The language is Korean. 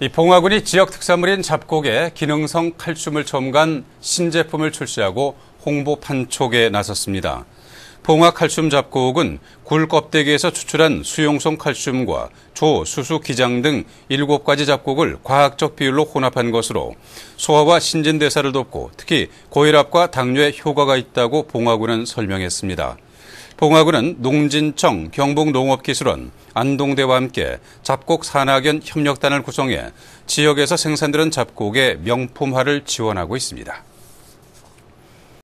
이 봉화군이 지역 특산물인 잡곡에 기능성 칼슘을 첨가한 신제품을 출시하고 홍보 판촉에 나섰습니다. 봉화 칼슘 잡곡은 굴 껍데기에서 추출한 수용성 칼슘과 조, 수수, 기장 등 7가지 잡곡을 과학적 비율로 혼합한 것으로 소화와 신진대사를 돕고 특히 고혈압과 당뇨에 효과가 있다고 봉화군은 설명했습니다. 봉화군은 농진청, 경북농업기술원, 안동대와 함께 잡곡 산학연 협력단을 구성해 지역에서 생산되는 잡곡의 명품화를 지원하고 있습니다.